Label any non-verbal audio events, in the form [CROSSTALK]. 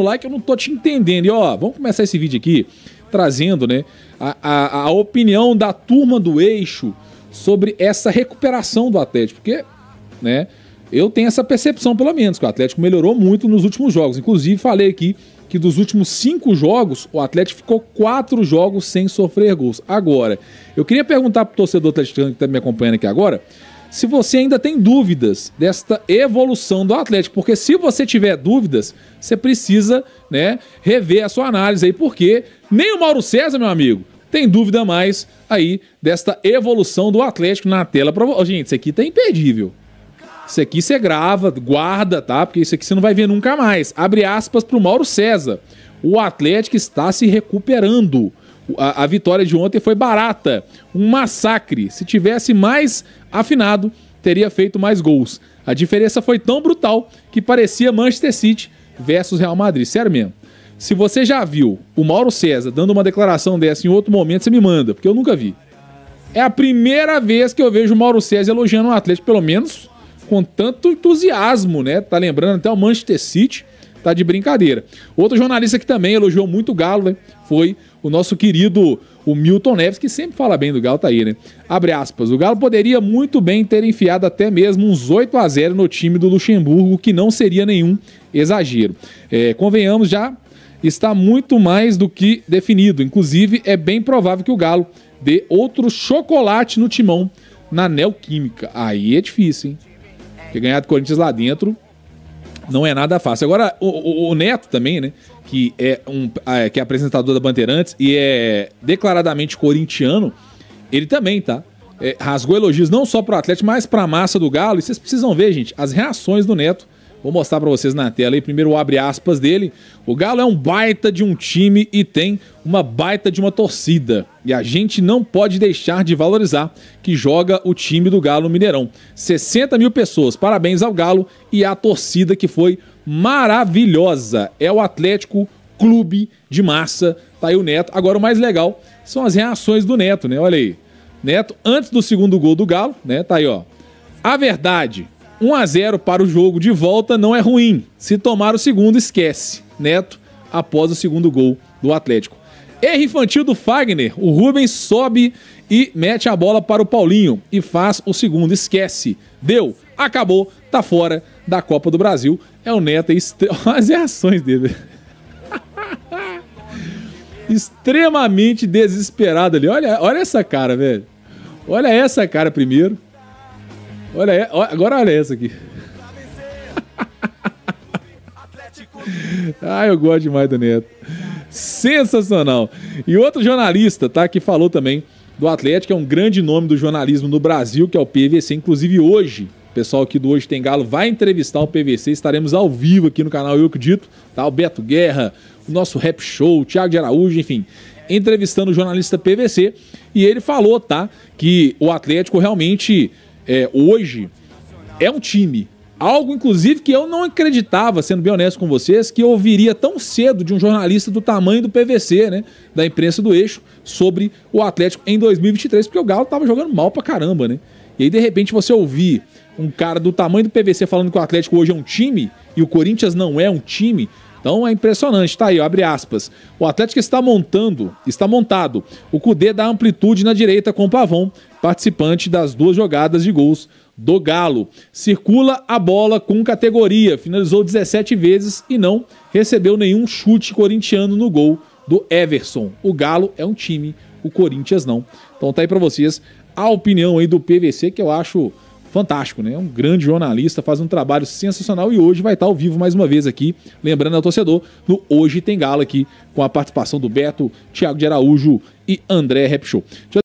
like, eu não tô te entendendo. E ó, vamos começar esse vídeo aqui trazendo, né, a, a, a, opinião da turma do eixo sobre essa recuperação do Atlético, porque, né, eu tenho essa percepção, pelo menos, que o Atlético melhorou muito nos últimos jogos. Inclusive, falei aqui que dos últimos cinco jogos, o Atlético ficou quatro jogos sem sofrer gols. Agora, eu queria perguntar pro torcedor atleticano que tá me acompanhando aqui agora, se você ainda tem dúvidas desta evolução do Atlético, porque se você tiver dúvidas, você precisa, né, rever a sua análise aí, porque nem o Mauro César, meu amigo, tem dúvida mais aí desta evolução do Atlético na tela. Gente, isso aqui tá imperdível. Isso aqui você grava, guarda, tá? Porque isso aqui você não vai ver nunca mais. Abre aspas pro Mauro César. O Atlético está se recuperando. A, a vitória de ontem foi barata, um massacre. Se tivesse mais afinado, teria feito mais gols. A diferença foi tão brutal que parecia Manchester City versus Real Madrid. Sério mesmo. Se você já viu o Mauro César dando uma declaração dessa em outro momento, você me manda, porque eu nunca vi. É a primeira vez que eu vejo o Mauro César elogiando um atleta, pelo menos com tanto entusiasmo, né? Tá lembrando até o Manchester City tá de brincadeira. Outro jornalista que também elogiou muito o Galo, né? Foi o nosso querido o Milton Neves, que sempre fala bem do Galo, tá aí, né? Abre aspas. O Galo poderia muito bem ter enfiado até mesmo uns 8 a 0 no time do Luxemburgo, que não seria nenhum exagero. É, convenhamos, já está muito mais do que definido. Inclusive, é bem provável que o Galo dê outro chocolate no timão na Neoquímica. Aí é difícil, hein? Porque ganhar do Corinthians lá dentro não é nada fácil. Agora, o, o, o Neto também, né? Que é, um, ah, é, que é apresentador da Bandeirantes e é declaradamente corintiano, ele também, tá? É, rasgou elogios não só pro Atlético, mas pra massa do Galo. E vocês precisam ver, gente, as reações do Neto Vou mostrar para vocês na tela aí. Primeiro o abre aspas dele. O Galo é um baita de um time e tem uma baita de uma torcida. E a gente não pode deixar de valorizar que joga o time do Galo Mineirão. 60 mil pessoas. Parabéns ao Galo e à torcida que foi maravilhosa. É o Atlético Clube de Massa. Tá aí o Neto. Agora o mais legal são as reações do Neto, né? Olha aí. Neto, antes do segundo gol do Galo, né? Tá aí, ó. A verdade, 1 a 0 para o jogo de volta não é ruim. Se tomar o segundo, esquece. Neto após o segundo gol do Atlético. Erro infantil do Fagner. O Rubens sobe e mete a bola para o Paulinho e faz o segundo. Esquece. Deu. Acabou. Tá fora da Copa do Brasil. É o Neto. É Estre... [LAUGHS] As reações dele. [LAUGHS] extremamente desesperado ali. Olha, olha essa cara, velho. Olha essa cara primeiro. Olha, agora olha essa aqui. ah, [LAUGHS] eu gosto demais do Neto. Sensacional. E outro jornalista, tá, que falou também do Atlético, é um grande nome do jornalismo no Brasil, que é o PVC, inclusive hoje. O pessoal aqui do Hoje Tem Galo vai entrevistar o PVC, estaremos ao vivo aqui no canal Eu Acredito, tá? O Beto Guerra, o nosso rap show, o Thiago de Araújo, enfim, entrevistando o jornalista PVC, e ele falou, tá, que o Atlético realmente é, hoje é um time. Algo, inclusive, que eu não acreditava, sendo bem honesto com vocês, que eu ouviria tão cedo de um jornalista do tamanho do PVC, né? Da imprensa do eixo, sobre o Atlético em 2023, porque o Galo tava jogando mal pra caramba, né? E aí, de repente, você ouvir um cara do tamanho do PVC falando que o Atlético hoje é um time e o Corinthians não é um time, então é impressionante, tá aí, ó, abre aspas. O Atlético está montando, está montado. O Cudê dá amplitude na direita com o Pavão, participante das duas jogadas de gols do Galo. Circula a bola com categoria, finalizou 17 vezes e não recebeu nenhum chute corintiano no gol do Everson. O Galo é um time, o Corinthians não. Então tá aí para vocês a opinião aí do PVC que eu acho fantástico, né? Um grande jornalista, faz um trabalho sensacional e hoje vai estar ao vivo mais uma vez aqui, lembrando ao torcedor, no Hoje Tem gala aqui, com a participação do Beto, Thiago de Araújo e André Repshow.